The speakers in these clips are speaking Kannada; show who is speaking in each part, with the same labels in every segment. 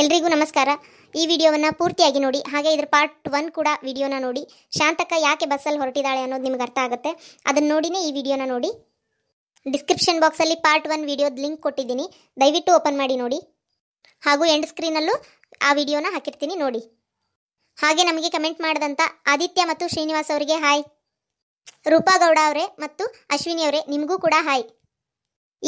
Speaker 1: ಎಲ್ರಿಗೂ ನಮಸ್ಕಾರ ಈ ವಿಡಿಯೋವನ್ನು ಪೂರ್ತಿಯಾಗಿ ನೋಡಿ ಹಾಗೆ ಇದ್ರ ಪಾರ್ಟ್ ಒನ್ ಕೂಡ ವಿಡಿಯೋನ ನೋಡಿ ಶಾಂತಕ್ಕ ಯಾಕೆ ಬಸ್ಸಲ್ಲಿ ಹೊರಟಿದ್ದಾಳೆ ಅನ್ನೋದು ನಿಮ್ಗೆ ಅರ್ಥ ಆಗುತ್ತೆ ಅದನ್ನು ನೋಡಿನೇ ಈ ವಿಡಿಯೋನ ನೋಡಿ ಡಿಸ್ಕ್ರಿಪ್ಷನ್ ಬಾಕ್ಸಲ್ಲಿ ಪಾರ್ಟ್ ಒನ್ ವಿಡಿಯೋದ ಲಿಂಕ್ ಕೊಟ್ಟಿದ್ದೀನಿ ದಯವಿಟ್ಟು ಓಪನ್ ಮಾಡಿ ನೋಡಿ ಹಾಗೂ ಎಂಡ್ ಸ್ಕ್ರೀನಲ್ಲೂ ಆ ವಿಡಿಯೋನ ಹಾಕಿರ್ತೀನಿ ನೋಡಿ ಹಾಗೆ ನಮಗೆ ಕಮೆಂಟ್ ಮಾಡಿದಂಥ ಆದಿತ್ಯ ಮತ್ತು ಶ್ರೀನಿವಾಸ್ ಅವರಿಗೆ ಹಾಯ್ ರೂಪಾ ಗೌಡ ಅವರೇ ಮತ್ತು ಅಶ್ವಿನಿ ಅವರೇ ನಿಮಗೂ ಕೂಡ ಹಾಯ್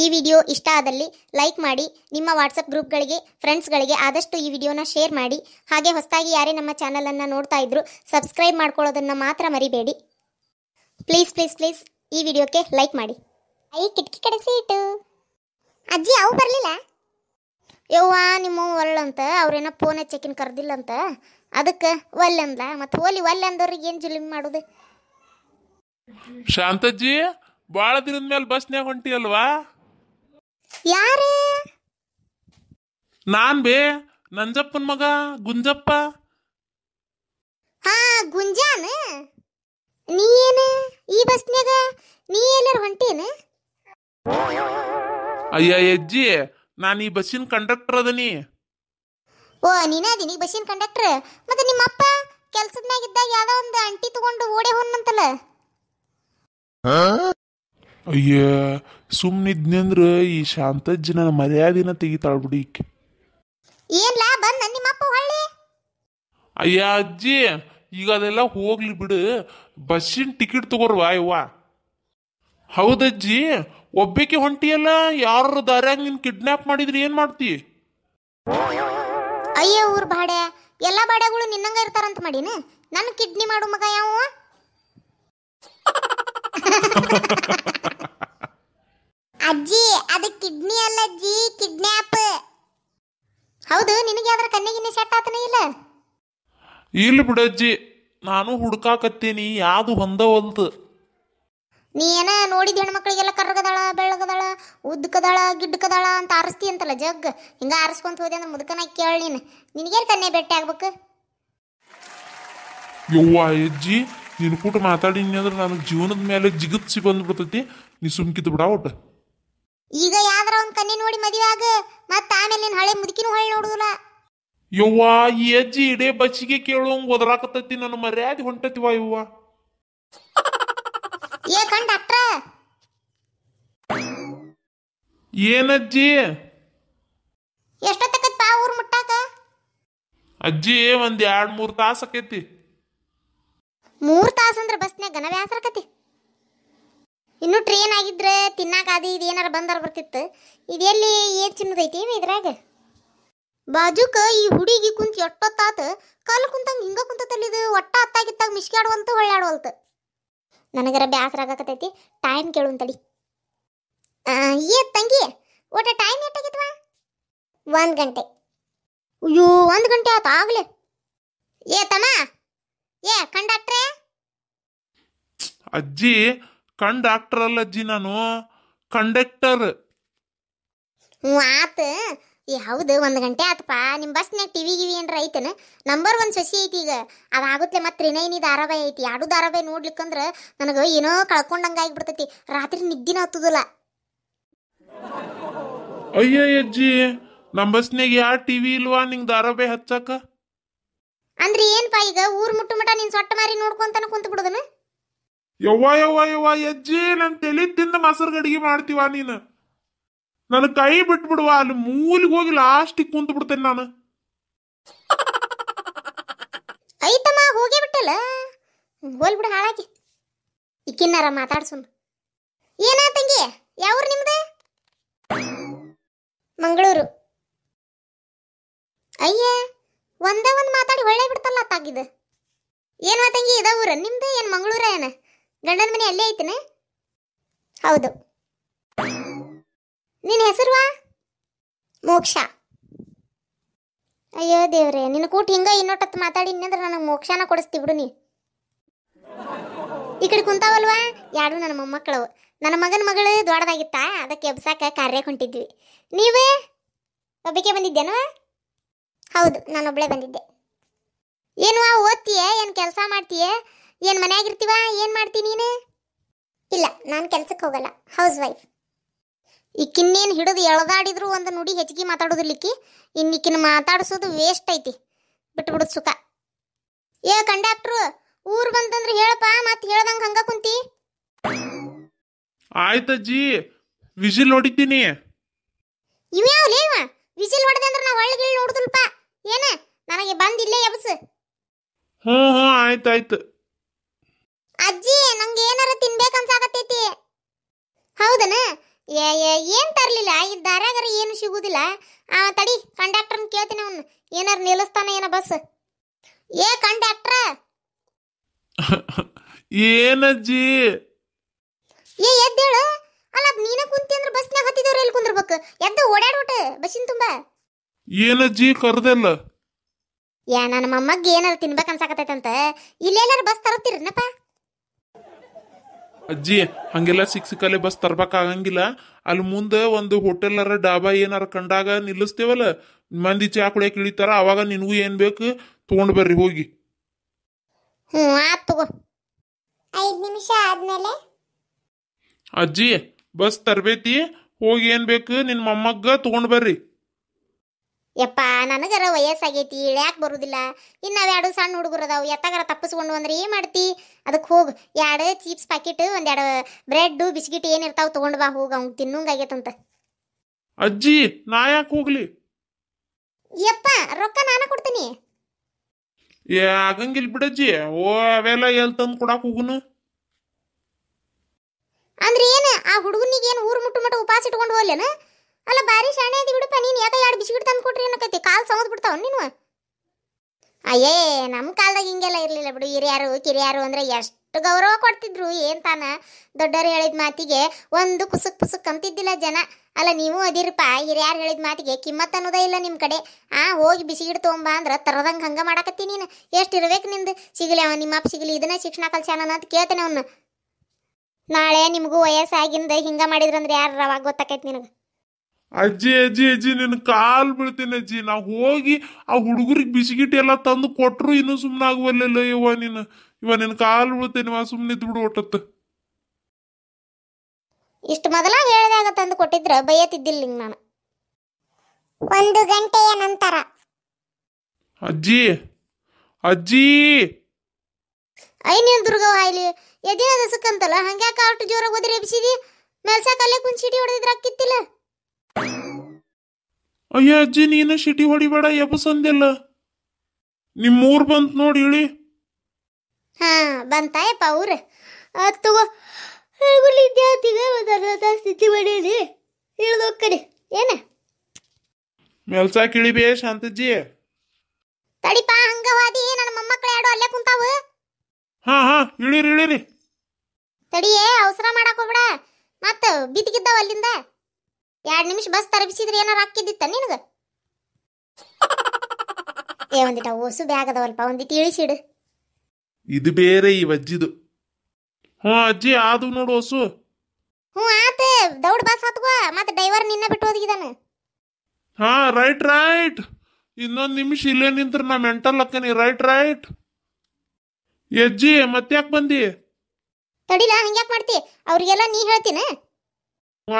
Speaker 1: ಈ ವಿಡಿಯೋ ಇಷ್ಟ ಆದಲ್ಲಿ ಲೈಕ್ ಮಾಡಿ ನಿಮ್ಮ ವಾಟ್ಸಪ್ ಗ್ರೂಪ್ಗಳಿಗೆ ಫ್ರೆಂಡ್ಸ್ಗಳಿಗೆ ಆದಷ್ಟು ಈ ವಿಡಿಯೋನ ಶೇರ್ ಮಾಡಿ ಹಾಗೆ ಹೊಸದಾಗಿ ಯಾರೇ ನಮ್ಮ ಚಾನಲನ್ನು ನೋಡ್ತಾ ಇದ್ರು ಸಬ್ಸ್ಕ್ರೈಬ್ ಮಾಡ್ಕೊಳ್ಳೋದನ್ನು ಮಾತ್ರ ಮರಿಬೇಡಿ ಪ್ಲೀಸ್ ಪ್ಲೀಸ್ ಪ್ಲೀಸ್ ಈ ವಿಡಿಯೋಕ್ಕೆ ಲೈಕ್ ಮಾಡಿ ಐ ಕಿಟಕಿ ಕಡೆ ಸೀಟು ಅಜ್ಜಿ ಅವು ಬರಲಿಲ್ಲ ಯವ್ವ ನಿಮ್ಮ ಒಳ್ಳಂತ ಅವ್ರೇನೋ ಫೋನ್ ಹಚ್ಚಕ್ಕಿನ ಕರೆದಿಲ್ಲ ಅಂತ ಅದಕ್ಕೆ ಒಲ್ಲಂದ್ಲ ಮತ್ತು ಹೋಲಿ ಒಲ್ಲೆ ಅಂದವ್ರಿಗೆ ಏನು ಜುಲಿಮ್ ಮಾಡೋದು
Speaker 2: ಶಾಂತಜ್ಜಿ ಭಾಳ ದಿನದ ಮೇಲೆ ಬಸ್ನಾಗ ಹೊಂಟಿ ಅಲ್ವಾ ಯಾರೇ ನಾನ್ ಬೇ ನಂಜಪ್ಪನ್ ಮಗ ಗುಂಜಪ್ಪ ಹಾ ಗುಂಜಾನ
Speaker 1: ನೀ ಈ ಬಸ್ನ್ಯಾಗ ನೀ ಎಲ್ಲರ ಹೊಂಟೇನ
Speaker 2: ಅಯ್ಯ ಅಜ್ಜಿ ನಾನು ಈ ಬಸ್ಸಿನ ಕಂಡಕ್ಟರ್ ಅದನಿ
Speaker 1: ಓ ನೀನ ಅದಿನಿ ಬಸ್ಸಿನ ಕಂಡಕ್ಟರ್ ಮತ್ತೆ ನಿಮ್ಮ ಅಪ್ಪ ಮ್ಯಾಗ ಇದ್ದಾಗ ಯಾವ್ದೋ ಒಂದು ಅಂಟಿ ತಗೊಂಡು ಓಡೆ ಹೋನ್ ಅಂತಲ್ಲ
Speaker 2: ಅಯ್ಯ ಸುಮ್ಮನಿದ್ನಂದ್ರ ಈ ಶಾಂತಜ್ಜನ ಮರ್ಯಾದಿನ ತೆಗಿತಾಳ ಬಿಡಿ ಬಂದ ನಿಮ್ಮಪ್ಪ ಅಯ್ಯ ಅಜ್ಜಿ ಈಗ ಅದೆಲ್ಲ ಹೋಗ್ಲಿ ಬಿಡು ಬಸ್ಸಿನ ಟಿಕೆಟ್ ತಗೋರ್ವಾ ಯವ್ವ ಹೌದಜ್ಜಿ ಒಬ್ಬಕ್ಕೆ ಹೊಂಟಿಯಲ್ಲ ಯಾರು ದಾರ್ಯಾಗ ನಿನ್ ಕಿಡ್ನಾಪ್ ಮಾಡಿದ್ರಿ ಏನ್ ಮಾಡ್ತಿ
Speaker 1: ಅಯ್ಯ ಊರ್ ಬಾಡೆ ಎಲ್ಲಾ ಬಾಡೆಗಳು ನಿನ್ನಂಗ ಇರ್ತಾರಂತ ಮಾಡಿನ ನನ್ನ ಕಿಡ್ನಿ ಮಾಡು ಮಗ ಯಾವ ಅಜ್ಜಿ ಅದು ಕಿಡ್ನಿ ಅಲ್ಲ ಅಜ್ಜಿ ಕಿಡ್ನಾಪ್ ಹೌದು ನಿನಗೆ ಯಾವ್ದ್ರ ಕಣ್ಣಿಗೆ ಸೆಟ್ ಆತನ ಇಲ್ಲ
Speaker 2: ಇಲ್ಲಿ ಅಜ್ಜಿ ನಾನು ಯಾವ್ದು ಯಾವುದು ಹೊಂದವಲ್ದು
Speaker 1: ನೀ ಏನ ನೋಡಿದ ಹೆಣ್ಮಕ್ಳಿಗೆಲ್ಲ ಕರ್ಗದಾಳ ಬೆಳಗದಾಳ ಉದ್ದಕದಾಳ ಗಿಡ್ಕದಾಳ ಅಂತ ಆರಿಸ್ತಿ ಅಂತಲ್ಲ ಜಗ್ ಹಿಂಗ ಆರಿಸ್ಕೊಂತ ಹೋದೆ ಅಂದ್ರೆ ಮುದುಕನ ಕೇಳಿ ನೀನು ನಿನಗೇನು ಕನ್ನೆ ಭೇಟಿ ಆಗ್ಬೇಕು
Speaker 2: ಯವ್ವ ಅಜ್ಜಿ ನಿನ್ನ ಕೂಟ ಮಾತಾಡಿನಿ ಅಂದ್ರೆ ನನಗೆ ಜೀವನದ ಮೇಲೆ ಜಿಗುಪ್ಸಿ ಬಂದ್ಬಿಡ್ತೈತಿ ನೀ ಸುಮ್ಕಿತ್ ಬಿಡ ಒಟ್ಟು
Speaker 1: ಈಗ ಯಾವ್ದಾರ ಒಂದ್ ಕನ್ನಿ ನೋಡಿ ಮದುವೆಯಾಗ ಮತ್ತ ಆಮೇಲೆ ನಿನ್ ಹಳೆ ಮುದುಕಿನ ಹೊಳೆ ನೋಡುದಿಲ್ಲ
Speaker 2: ಯವ್ವಾ ಈ ಅಜ್ಜಿ ಇಡೇ ಬಚ್ಚಿಗೆ ಕೇಳೋಂಗ್ ಒದರಾಕತ್ತೈತಿ ನನ್ನ ಮರ್ಯಾದೆ ಹೊಂಟತಿವ ಇವ್ವ ಏ ಕಣ್ ಡಾಕ್ಟ್ರ ಏನಜ್ಜಿ
Speaker 1: ಎಷ್ಟೊತ್ತಕತ್ ಪಾ ಊರ್ ಮುಟ್ಟಾಕ
Speaker 2: ಅಜ್ಜಿ ಒಂದ್ ಎರಡ್ ಮೂರ್ ತಾಸ ಆಕೈತಿ
Speaker 1: ಮೂರ್ ಅಂದ್ರೆ ಬಸ್ನ್ಯಾಗ ಗನ ಬ್ಯಾಸರಕತಿ ಇನ್ನೂ ಟ್ರೈನ್ ಆಗಿದ್ರೆ ತಿನ್ನಕ್ಕೆ ಅದು ಇದು ಏನಾರ ಬಂದಾರ ಬರ್ತಿತ್ತು ಇದೆಲ್ಲಿ ಏನು ತಿನ್ನದೈತಿ ಇದ್ರಾಗ ಬಾಜುಕ ಈ ಹುಡುಗಿ ಕುಂತ ಎಷ್ಟೊತ್ತಾತ ಕಾಲು ಕುಂತಂಗೆ ಹಿಂಗ ಕುಂತಲ್ಲಿ ಇದು ಒಟ್ಟ ಹತ್ತಾಗಿತ್ತಾಗ ಮಿಸ್ಕ್ಯಾಡ್ವಲ್ತು ಹೊಳ್ಳಾಡ್ವಲ್ತ ನನಗರ ಬ್ಯಾಸರ ಆಗಕತ್ತೈತಿ ಟೈಮ್ ಕೇಳು ಅಂತಡಿ ಏ ತಂಗಿ ಒಟ್ಟ ಟೈಮ್ ಎಷ್ಟಾಗಿತ್ವಾ ಒಂದು ಗಂಟೆ ಅಯ್ಯೋ ಒಂದು ಗಂಟೆ ಆತ ಆಗ್ಲೇ ಏ ತಮ್ಮ ಏ ಕಂಡಕ್ಟ್ರೇ
Speaker 2: ಅಜ್ಜಿ ಕಣ್ ಡಾಕ್ಟರ್ ಅಲ್ಲ ಅಜ್ಜಿ ನಾನು ಕಂಡಕ್ಟರ್
Speaker 1: ಆತ ಹೌದು ಒಂದು ಗಂಟೆ ಆತಪ್ಪ ನಿಮ್ಮ ನಾಗ ಟಿವಿ ಗಿವಿ ಏನ್ರ ಐತನ ನಂಬರ್ ಒನ್ ಸಸಿ ಐತಿ ಈಗ ಅದಾಗುತ್ತೆ ಮತ್ತೆ ತ್ರಿನೈನಿ ಧಾರಾವಾಹಿ ಐತಿ ಎರಡು ಧಾರಾವಾಹಿ ನೋಡ್ಲಿಕ್ಕಂದ್ರ ನನಗೆ ಏನೋ ಕಳ್ಕೊಂಡಂಗೆ ಆಗಿಬಿಡ್ತೈತಿ ರಾತ್ರಿ ನಿದ್ದಿನ ಹತ್ತದಲ್ಲ
Speaker 2: ಅಯ್ಯೋ ಅಜ್ಜಿ ನಮ್ಮ ಬಸ್ನಾಗ ಯಾವ ಟಿವಿ ಇಲ್ವಾ ನಿಂಗೆ ಧಾರಾವಾಹಿ ಹಚ್ಚಾಕ
Speaker 1: ಅಂದ್ರೆ ಏನಪ್ಪ ಈಗ ಊರ್ ಮುಟ್ಟು ಮಟ ನಿನ್ ಸೊಟ್ಟ ಮಾರಿ
Speaker 2: ನೋಡ್ಕೊಂತನ ಕುಂತ ಬಿಡೋದನ ಯವ್ವ ಯವ್ವ ಯವ್ವ ಯಜ್ಜಿ ನನ್ನ ತೆಲಿದ್ದಿಂದ ಮೊಸರು ಗಡಿಗೆ ಮಾಡ್ತೀವ ನೀನು ನನ್ನ ಕೈ ಬಿಟ್ಬಿಡುವ ಅಲ್ಲಿ ಮೂಲಿಗೆ ಹೋಗಿ ಲಾಸ್ಟಿಗೆ ಕುಂತು ಬಿಡ್ತೇನೆ ನಾನು ಐತಮ್ಮ ಹೋಗೇ ಬಿಟ್ಟಲ್ಲ
Speaker 1: ಹೋಲ್ ಬಿಡು ಹಾಳಾಗಿ ಇಕ್ಕಿನ್ನಾರ ಮಾತಾಡ್ಸುನ್ ಏನಾ ತಂಗಿ ಯಾವ್ರು ನಿಮ್ದು ಮಂಗಳೂರು ಅಯ್ಯ ಒಂದೇ ಒಂದು ಮಾತಾಡಿ ಒಳ್ಳೆ ಬಿಡ್ತಲ್ಲ ತಾಗಿದ ಏನ್ ತಂಗಿ ಇದ ಊರ ನಿಮ್ಮದೇ ಏನ್ ಮಂಗಳೂರ ಏನ ಗಂಡನ ಮನೆ ಅಲ್ಲೇ ಐತನ ಹೌದು ನಿನ್ನ ಹೆಸರುವಾ ಮೋಕ್ಷ ಅಯ್ಯೋ ದೇವ್ರೆ ನಿನ್ನ ಕೂಟ ಹಿಂಗ ಇನ್ನೊಟ್ಟ ಮಾತಾಡಿ ಇನ್ನಂದ್ರೆ ನನಗೆ ಮೋಕ್ಷನ ಕೊಡಿಸ್ತಿ ಬಿಡು ನೀ ಈ ಕಡೆ ಕುಂತಾವಲ್ವಾ ಯಾರು ನನ್ನ ಮೊಮ್ಮಕ್ಕಳು ನನ್ನ ಮಗನ ಮಗಳು ದೊಡ್ಡದಾಗಿತ್ತಾ ಅದಕ್ಕೆ ಎಬ್ಸಾಕ ಕಾರ್ಯ ಹೊಂಟಿದ್ವಿ ನೀವೇ ಒಬ್ಬಕ್ಕೆ ಬಂದಿದ್ದೇನವಾ ಹೌದು ನಾನೊಬ್ಳೆ ಬಂದಿದ್ದೆ ಏನು ಓದ್ತೀಯ ಏನು ಕೆಲಸ ಮಾಡ್ತೀಯೇ ಏನು ಮನೆಯಾಗಿರ್ತೀವ ಏನ್ ಮಾಡ್ತೀನಿ ನೀನು ಇಲ್ಲ ನಾನು ಕೆಲ್ಸಕ್ಕೆ ಹೋಗಲ್ಲ ಹೌಸ್ ವೈಫ್ ಇಕ್ಕಿನ್ನೇನು ಹಿಡಿದು ಎಳದಾಡಿದ್ರು ಒಂದು ನುಡಿ ಹೆಚ್ಚಿಗೆ ಮಾತಾಡೋದಿರ್ಲಿಕ್ಕಿ ಇನ್ನಿಕ್ಕಿನ ಮಾತಾಡಿಸೋದು ವೇಸ್ಟ್ ಐತಿ ಬಿಟ್ಬಿಡು ಸುಖ ಏ ಕಂಡಕ್ಟ್ರು ಊರು ಬಂತಂದ್ರೆ ಹೇಳಪ್ಪ ಮತ್ತೆ ಹೇಳ್ದಂಗೆ ಹಂಗ ಕುಂತಿ
Speaker 2: ಆಯ್ತಜ್ಜಿ ವಿಜಿಲ್ ಹೊಡಿತೀನಿ
Speaker 1: ಇವ ಯಾವ್ಲೇವ ವಿಜಿಲ್ ಹೊಡೆದೆ ಅಂದ್ರೆ ನಾವು ಒಳ್ಳೆ ಗಿಳಿ ಏನು ಏನ ನನಗೆ ಬಂದಿಲ್ಲ ಎಬ್ಸು
Speaker 2: ಹ್ಞೂ ಹ್ಞೂ ಆಯ್ತು ಆಯ್ತು
Speaker 1: ಅಜ್ಜಿ ನಂಗೆ ಏನಾರ ತಿನ್ಬೇಕು ಅನ್ಸಾಕತ್ತೈತಿ ಹೌದನ ಏ ಏನ್ ತರ್ಲಿಲ್ಲ ಈ ದಾರ್ಯಾಗಾರ ಏನು ಸಿಗುದಿಲ್ಲ ಆ ತಡಿ ಕಂಡಕ್ಟರ್ನ ಕೇಳ್ತೀನಿ ಅವನು ಏನಾರ ನಿಲ್ಲಿಸ್ತಾನ ಏನ ಬಸ್ ಏ ಕಂಡಕ್ಟ್ರ
Speaker 2: ಏನಜ್ಜಿ
Speaker 1: ಏ ಎದ್ದೇಳು ಅಲ್ಲ ನೀನ ಕುಂತಿ ಅಂದ್ರೆ ಬಸ್ನಾಗ ಹತ್ತಿದವ್ರು ಎಲ್ಲಿ ಕುಂದಿರ್ಬೇಕು ಎದ್ದು ಓಡಾಡ್ಬಿಟ್ಟು ಬಸ್ಸಿನ ತುಂಬ
Speaker 2: ಏನಜ್ಜಿ ಕರ್ದಲ್ಲ
Speaker 1: ಯಾ ನನ್ನ ಮೊಮ್ಮಗ್ ಏನಾರ ತಿನ್ಬೇಕು ಅನ್ಸಾಕತ್ತೈತಂತ ಇಲ್ಲೇನಾರು ಬಸ್ ತರುತ್ತೀರನಪ್ಪ
Speaker 2: ಅಜ್ಜಿ ಹಂಗೆಲ್ಲ ಸಿಕ್ಕ ಸಿಕ್ಕಲ್ಲಿ ಬಸ್ ತರ್ಬೇಕಾಗಂಗಿಲ್ಲ ಅಲ್ಲಿ ಮುಂದೆ ಒಂದು ಹೋಟೆಲ್ ಅರ ಡಾಬಾ ಏನಾರ ಕಂಡಾಗ ನಿಲ್ಲಿಸ್ತೇವಲ್ಲ ಮಂದಿ ಚಾ ಕುಡಿಯಕ್ಕೆ ಇಳಿತಾರ ಅವಾಗ ನಿನ್ಗೂ ಏನು ಬೇಕು ತೊಗೊಂಡು ಬರ್ರಿ ಹೋಗಿ
Speaker 1: ಹ್ಞೂ ಐದು ನಿಮಿಷ ಆದ್ಮೇಲೆ
Speaker 2: ಅಜ್ಜಿ ಬಸ್ ತರಬೇತಿ ಹೋಗಿ ಏನು ಬೇಕು ನಿನ್ನ ಮೊಮ್ಮಗ್ಗ ತಗೊಂಡು ಬರ್ರಿ
Speaker 1: ಯಪ್ಪ ನನಗರ ವಯಸ್ಸಾಗೈತಿ ಇಳ್ಯಾಕೆ ಬರುದಿಲ್ಲ ಇನ್ನು ಎರಡು ಸಣ್ಣ ಹುಡುಗರು ಅದಾವು ಎತ್ತಾಗರ ತಪ್ಪಿಸ್ಕೊಂಡು ಅಂದ್ರೆ ಏನು ಮಾಡ್ತಿ ಅದಕ್ಕೆ ಹೋಗು ಎರಡು ಚೀಪ್ಸ್ ಪ್ಯಾಕೆಟ್ ಒಂದೆರಡು ಬ್ರೆಡ್ಡು ಬಿಸ್ಕಿಟ್ ಏನಿರ್ತಾವೆ ತೊಗೊಂಡು ಬಾ ಹೋಗಿ ಅವ್ನು ತಿನ್ನಂಗಾಗೈತಂತ
Speaker 2: ಅಜ್ಜಿ ನಾ ಯಾಕೆ ಹೋಗ್ಲಿ
Speaker 1: ಯಪ್ಪ ರೊಕ್ಕ ನಾನು ಕೊಡ್ತೀನಿ
Speaker 2: ಏ ಆಗಂಗಿಲ್ಲ ಬಿಡಜ್ಜಿ ಓ ಅವೆಲ್ಲ ಎಲ್ಲಿ ತಂದು ಕೊಡಕ್ಕೆ ಹೋಗುನು
Speaker 1: ಅಂದ್ರೆ ಏನು ಆ ಹುಡುಗನಿಗೆ ಏನು ಊರು ಮುಟ್ಟು ಮಟ್ಟ ಉಪವಾಸ ಇಟ್ಕೊಂಡು ಹೋಗ್ಲೇನ ಅಲ್ಲ ಬಾರಿ ಶಾಣೆ ಅದಿ ಬಿಡಪ್ಪ ನೀನು ಯಾಕೆ ಎರಡು ಬಿಸ್ಕಿಟ್ ತಂದು ಕೊಟ್ರಿ ಏನಕೈತಿ ಕಾಲ್ ಸಮದ್ ಬಿಡ್ತಾವ ನೀನು ಅಯ್ಯೇ ನಮ್ಮ ಕಾಲದಾಗ ಹಿಂಗೆಲ್ಲ ಇರಲಿಲ್ಲ ಬಿಡು ಹಿರಿಯಾರು ಕಿರಿಯಾರು ಅಂದ್ರೆ ಎಷ್ಟು ಗೌರವ ಕೊಡ್ತಿದ್ರು ಏನ್ ತಾನ ದೊಡ್ಡರು ಹೇಳಿದ ಮಾತಿಗೆ ಒಂದು ಕುಸುಕ್ ಪುಸುಕ್ ಅಂತಿದ್ದಿಲ್ಲ ಜನ ಅಲ್ಲ ನೀವು ಅದಿರಪ್ಪ ಹಿರಿಯಾರು ಹೇಳಿದ ಮಾತಿಗೆ ಕಿಮ್ಮತ್ ಅನ್ನೋದೇ ಇಲ್ಲ ನಿಮ್ಮ ಕಡೆ ಆ ಹೋಗಿ ಬಿಸಿಗಿಡ್ ತೊಗೊಂಬ ಅಂದ್ರೆ ತರದಂಗೆ ಹಂಗೆ ಮಾಡಕತ್ತಿ ನೀನು ಎಷ್ಟು ಇರ್ಬೇಕು ನಿಂದು ಸಿಗಲಿ ಅವ ನಿಮ್ಮ ಅಪ್ಪ ಸಿಗಲಿ ಇದನ್ನ ಶಿಕ್ಷಣ ಕಲ್ಸ್ಯಾನ ಅಂತ ಕೇಳ್ತೇನೆ ಅವನು ನಾಳೆ ನಿಮಗೂ ವಯಸ್ಸಾಗಿಂದ ಹಿಂಗ ಮಾಡಿದ್ರಂದ್ರೆ ಯಾರು ರವಾಗ ಗೊತ್ತಾಕೈತಿ ನಿನಗೆ
Speaker 2: ಅಜ್ಜಿ ಅಜ್ಜಿ ಅಜ್ಜಿ ನಿನ್ನ ಕಾಲ್ ಬೀಳ್ತೀನಿ ಅಜ್ಜಿ ನಾ ಹೋಗಿ ಆ ಹುಡುಗರಿಗೆ ಬಿಸಿಗಿಟ್ಟು ಎಲ್ಲ ತಂದು ಕೊಟ್ಟರು ಇನ್ನೂ ಸುಮ್ಮನೆ ಆಗುವಲ್ಲ ಇವ ನೀನು ಇವ ನಿನ್ನ ಕಾಲ್ ಬೀಳ್ತೇನೆ ವಾ ಸುಮ್ಮನೆ ಬಿಡು ಒಟ್ಟತ್ತ ಇಷ್ಟು ಮೊದಲ
Speaker 1: ಹೇಳಿದಾಗ ತಂದು ಕೊಟ್ಟಿದ್ರೆ ಬೈಯತಿದ್ದಿಲ್ಲ ಹಿಂಗೆ ನಾನು ಒಂದು ಗಂಟೆಯ ನಂತರ
Speaker 2: ಅಜ್ಜಿ ಅಜ್ಜಿ
Speaker 1: ಐ ನೀನು ದುರ್ಗವ ಆಯ್ಲಿ ಎದೆ ಅದಸಕ್ಕಂತಲ್ಲ ಹಂಗ್ಯಾಕೆ ಅಷ್ಟು ಜೋರಾಗಿ ಒದರಿ ಎಬ್ಸಿದಿ ಮೆಲ್ಸಾಕಲ್ಲೇ ಕುಂಚಿಟಿ ಹೊಡೆದಿದ್ರೆ ಅಕ್ಕಿತ್ತಿಲ್ಲ
Speaker 2: ಅಯ್ಯ ಅಜ್ಜಿ ನೀನ ಶಿಟಿ ಹೊಡಿಬೇಡ ಎಬ್ಬಸಂದಿಲ್ಲ ನಿಮ್ಮೂರ್ ಬಂತ ನೋಡಿ ಇಳಿ
Speaker 1: ಹಾ ಬಂತಾಯಪ್ಪ ಅವ್ರ ತಗೋ ಸ್ಥಿತಿ ಬಡೀರಿ ಇಳ್ದೋಗ್ ಕಡೆ ಏನ
Speaker 2: ಮೆಲ್ಸಾಕ್ ಇಳಿಬೇ ಶಾಂತಜ್ಜಿ
Speaker 1: ತಡಿಪ ಹಂಗ ಹೋದಿ ನನ್ನ ಮೊಮ್ಮಕ್ಕಳು ಎರಡು ಅಲ್ಲೇ ಕುಂತಾವ
Speaker 2: ಹಾ ಹಾ ಇಳಿರಿ ಇಳಿರಿ
Speaker 1: ತಡಿಯೇ ಅವಸರ ಮಾಡಕ್ ಹೋಗ್ಬೇಡ ಮತ್ತ ಬಿದ್ಗಿದ್ದಾವ ಅಲ್ಲಿಂದ ಎರಡು ನಿಮಿಷ ಬಸ್ ತರಬಿಸಿದ್ರೆ ಏನಾರ ಹಾಕಿದ್ದಿತ್ತ ನಿನಗ ಏ ಒಂದಿಟ ಓಸು ಬ್ಯಾಗ್ ಒಂದಿಟ್ಟು ಇಳಿಸಿಡು
Speaker 2: ಇದು ಬೇರೆ ಈ ಅಜ್ಜಿದು ಹ್ಞೂ ಅಜ್ಜಿ ಆದು ನೋಡು ಓಸು
Speaker 1: ಹ್ಞೂ ಆತ ದೌಡ್
Speaker 2: ಬಸ್ ಹತ್ಕೋ ಮತ್ತೆ ಡ್ರೈವರ್ ನಿನ್ನ ಬಿಟ್ಟು ಹೋಗಿದಾನ ಹಾ ರೈಟ್ ರೈಟ್ ಇನ್ನೊಂದು ನಿಮಿಷ ಇಲ್ಲೇ ನಿಂತ್ರ ನಾ ಮೆಂಟಲ್ ಅಕ್ಕನಿ ರೈಟ್ ರೈಟ್ ಎಜ್ಜಿ ಮತ್ತೆ ಯಾಕೆ ಬಂದಿ ತಡಿಲ ಹಂಗ್ಯಾಕ್ ಮಾಡ್ತಿ ಅವ್ರಿಗೆಲ್ಲ ನೀ ಹೇಳ್ತೀನಿ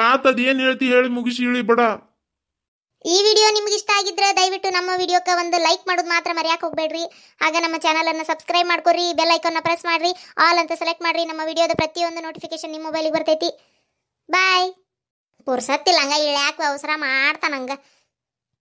Speaker 2: ಆತದ ಹೇಳ್ತಿ ಹೇಳಿ ಮುಗಿಸಿ ಇಳಿ ಬಡ
Speaker 1: ಈ ವಿಡಿಯೋ ನಿಮ್ಗೆ ಇಷ್ಟ ಆಗಿದ್ರೆ ದಯವಿಟ್ಟು ನಮ್ಮ ವಿಡಿಯೋಕ್ಕೆ ಒಂದು ಲೈಕ್ ಮಾಡೋದು ಮಾತ್ರ ಮರೆಯಕ್ಕೆ ಹೋಗ್ಬೇಡ್ರಿ ಆಗ ನಮ್ಮ ಚಾನಲ್ ಅನ್ನ ಸಬ್ಸ್ಕ್ರೈಬ್ ಮಾಡ್ಕೊರಿ ಬೆಲ್ ಐಕಾನ್ನ ಪ್ರೆಸ್ ಮಾಡ್ರಿ ಆಲ್ ಅಂತ ಸೆಲೆಕ್ಟ್ ಮಾಡ್ರಿ ನಮ್ಮ ವಿಡಿಯೋದ ಪ್ರತಿಯೊಂದು ನೋಟಿಫಿಕೇಶನ್ ನಿಮ್ಮ ಮೊಬೈಲಿಗೆ ಬರ್ತೈತಿ ಬಾಯ್ ಪುರ್ಸತ್ತಿಲ್ಲ ಹಂಗ ಇಳ್ಯಾಕ ಅವಸರ ಮಾಡ್ತಾನಂಗ